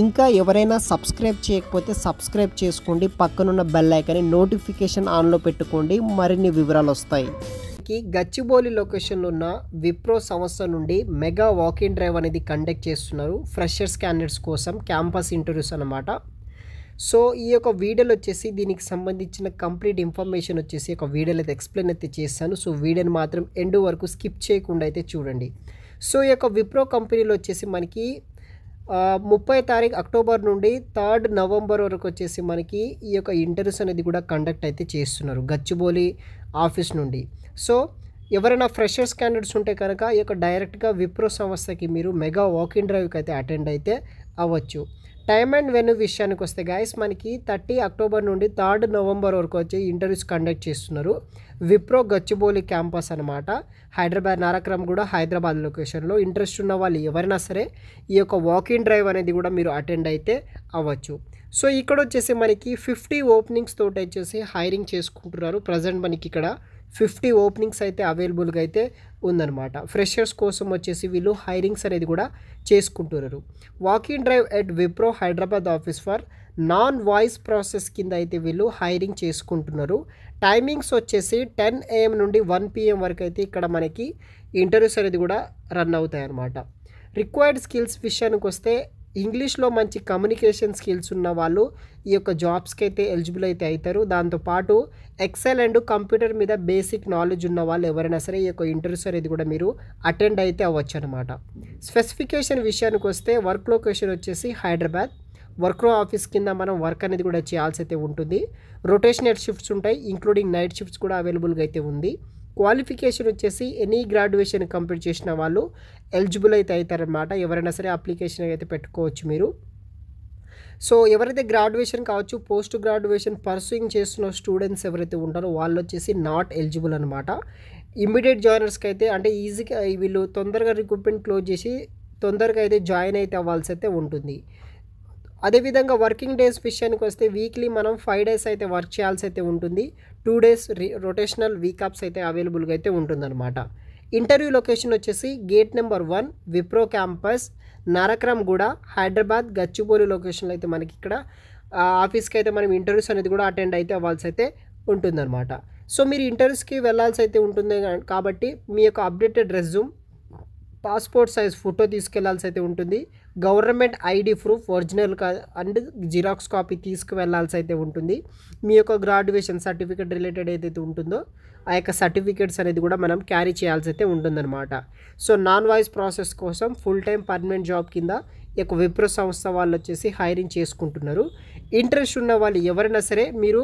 ఇంకా ఎవరైనా సబ్స్క్రైబ్ చేయకపోతే సబ్స్క్రైబ్ చేసుకోండి పక్కనున్న బెల్ ఐకని నోటిఫికేషన్ ఆన్లో పెట్టుకోండి మరిన్ని వివరాలు వస్తాయి కి గచ్చిబౌలి లొకేషన్లో ఉన్న విప్రో సంస్థ నుండి మెగా వాకింగ్ డ్రైవ్ అనేది కండక్ట్ చేస్తున్నారు ఫ్రెషర్స్ క్యాండిడేట్స్ కోసం క్యాంపస్ ఇంటర్వ్యూస్ అనమాట సో ఈ యొక్క వీడియోలు వచ్చేసి దీనికి సంబంధించిన కంప్లీట్ ఇన్ఫర్మేషన్ వచ్చేసి ఒక వీడియోలో అయితే ఎక్స్ప్లెయిన్ అయితే చేస్తాను సో వీడియోని మాత్రం ఎండు వరకు స్కిప్ చేయకుండా అయితే చూడండి సో ఈ యొక్క విప్రో కంపెనీలో వచ్చేసి మనకి ముప్పై తారీఖు అక్టోబర్ నుండి థర్డ్ నవంబర్ వరకు వచ్చేసి మనకి ఈ యొక్క ఇంటర్వ్యూస్ అనేది కూడా కండక్ట్ అయితే చేస్తున్నారు గచ్చిబౌలి ఆఫీస్ నుండి సో ఎవరైనా ఫ్రెషర్స్ క్యాండిడేట్స్ ఉంటే కనుక ఈ యొక్క డైరెక్ట్గా విప్రో సంస్థకి మీరు మెగా వాకింగ్ డ్రైవ్కి అయితే అటెండ్ అయితే అవ్వచ్చు టైమ్ అండ్ వెన్యూ విషయానికి వస్తే గాయస్ మనకి థర్టీ అక్టోబర్ నుండి థర్డ్ నవంబర్ వరకు వచ్చి ఇంటర్వ్యూస్ కండక్ట్ చేస్తున్నారు విప్రో గచ్చిబౌలి క్యాంపస్ అనమాట హైదరాబాద్ నారాక్రమ్ కూడా హైదరాబాద్ లొకేషన్లో ఇంట్రెస్ట్ ఉన్న వాళ్ళు ఎవరైనా సరే ఈ యొక్క వాకింగ్ డ్రైవ్ అనేది కూడా మీరు అటెండ్ అయితే అవ్వచ్చు సో ఇక్కడ వచ్చేసి మనకి ఫిఫ్టీ ఓపెనింగ్స్ తోటి వచ్చేసి హైరింగ్ చేసుకుంటున్నారు ప్రజెంట్ మనకి ఇక్కడ ఫిఫ్టీ ఓపెనింగ్స్ అయితే అవైలబుల్గా అయితే ఉందన్నమాట ఫ్రెషర్స్ కోసం వచ్చేసి వీళ్ళు హైరింగ్స్ అనేది కూడా చేసుకుంటున్నారు walking drive at Wipro Hyderabad office for non voice process కింద అయితే వీళ్ళు హైరింగ్ చేసుకుంటున్నారు టైమింగ్స్ వచ్చేసి టెన్ ఏఎం నుండి వన్ పిఎం వరకు అయితే ఇక్కడ మనకి ఇంటర్వ్యూస్ అనేది కూడా రన్ అవుతాయి అన్నమాట రిక్వైర్డ్ స్కిల్స్ విషయానికి వస్తే ఇంగ్లీష్లో మంచి కమ్యూనికేషన్ స్కిల్స్ ఉన్న వాళ్ళు ఈ యొక్క జాబ్స్కి అయితే ఎలిజిబుల్ అయితే అవుతారు దాంతోపాటు ఎక్సెల్ అండ్ కంప్యూటర్ మీద బేసిక్ నాలెడ్జ్ ఉన్న వాళ్ళు ఎవరైనా సరే ఈ యొక్క ఇంటర్వ్యూస్ అనేది కూడా మీరు అటెండ్ అయితే అవ్వచ్చు అనమాట స్పెసిఫికేషన్ విషయానికి వస్తే వర్క్ లొకేషన్ వచ్చేసి హైదరాబాద్ వర్క్ లో ఆఫీస్ కింద మనం వర్క్ అనేది కూడా చేయాల్సి అయితే ఉంటుంది రొటేషనల్ షిఫ్ట్స్ ఉంటాయి ఇంక్లూడింగ్ నైట్ షిఫ్ట్స్ కూడా అవైలబుల్గా అయితే ఉంది క్వాలిఫికేషన్ వచ్చేసి ఎనీ గ్రాడ్యుయేషన్ కంప్లీట్ చేసిన వాళ్ళు ఎలిజిబుల్ అయితే అవుతారనమాట ఎవరైనా సరే అప్లికేషన్ అయితే పెట్టుకోవచ్చు మీరు సో ఎవరైతే గ్రాడ్యుయేషన్ కావచ్చు పోస్ట్ గ్రాడ్యుయేషన్ పర్సూయింగ్ చేస్తున్న స్టూడెంట్స్ ఎవరైతే ఉంటారో వాళ్ళు వచ్చేసి నాట్ ఎలిజిబుల్ అనమాట ఇమ్మీడియట్ జాయినర్స్కి అయితే అంటే ఈజీగా వీళ్ళు తొందరగా రిక్రూట్మెంట్ క్లోజ్ చేసి తొందరగా అయితే జాయిన్ అయితే అవ్వాల్సి అయితే ఉంటుంది అదేవిధంగా వర్కింగ్ డేస్ విషయానికి వస్తే వీక్లీ మనం ఫైవ్ డేస్ అయితే వర్క్ చేయాల్సి అయితే ఉంటుంది టూ డేస్ రొటేషనల్ వీకప్స్ అయితే అవైలబుల్గా అయితే ఉంటుందన్నమాట ఇంటర్వ్యూ లొకేషన్ వచ్చేసి gate number one Wipro campus కూడా హైదరాబాద్ గచ్చిబోలి లొకేషన్లో అయితే మనకి ఇక్కడ ఆఫీస్కి అయితే మనం ఇంటర్వ్యూస్ అనేది కూడా అటెండ్ అయితే అవ్వాల్సి అయితే ఉంటుందన్నమాట సో మీరు ఇంటర్వ్యూస్కి వెళ్ళాల్సి అయితే ఉంటుంది కాబట్టి మీ యొక్క updated resume passport size photo తీసుకెళ్లాల్సి అయితే ఉంటుంది government ID proof original and xerox copy తీసుకువెళ్లాల్సి అయితే ఉంటుంది మీ యొక్క గ్రాడ్యుయేషన్ సర్టిఫికేట్ రిలేటెడ్ ఏదైతే ఉంటుందో ఆ యొక్క సర్టిఫికేట్స్ అనేది కూడా మనం క్యారీ చేయాల్సి అయితే ఉంటుందన్నమాట సో నాన్ వాయిస్ ప్రాసెస్ కోసం ఫుల్ టైం పర్మనెంట్ జాబ్ కింద ఒక విప్రో సంస్థ వాళ్ళు వచ్చేసి హైరింగ్ చేసుకుంటున్నారు ఇంట్రెస్ట్ ఉన్న వాళ్ళు ఎవరైనా సరే మీరు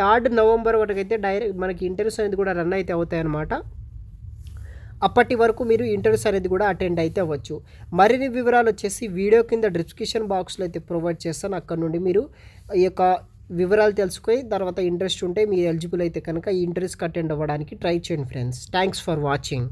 థర్డ్ నవంబర్ వరకు అయితే డైరెక్ట్ మనకి ఇంటర్వ్యూస్ అనేది కూడా రన్ అయితే అవుతాయన్నమాట అప్పటి వరకు మీరు ఇంటర్వ్యూస్ అనేది కూడా అటెండ్ అయితే అవ్వచ్చు మరిన్ని వివరాలు వచ్చేసి వీడియో కింద డిస్క్రిప్షన్ బాక్స్లో అయితే ప్రొవైడ్ చేస్తాను అక్కడ నుండి మీరు ఈ యొక్క వివరాలు తెలుసుకొని తర్వాత ఇంట్రెస్ట్ ఉంటే మీరు ఎలిజిబుల్ అయితే కనుక ఈ ఇంటర్వ్యూస్కి అటెండ్ అవ్వడానికి ట్రై చేయండి ఫ్రెండ్స్ థ్యాంక్స్ ఫర్ వాచింగ్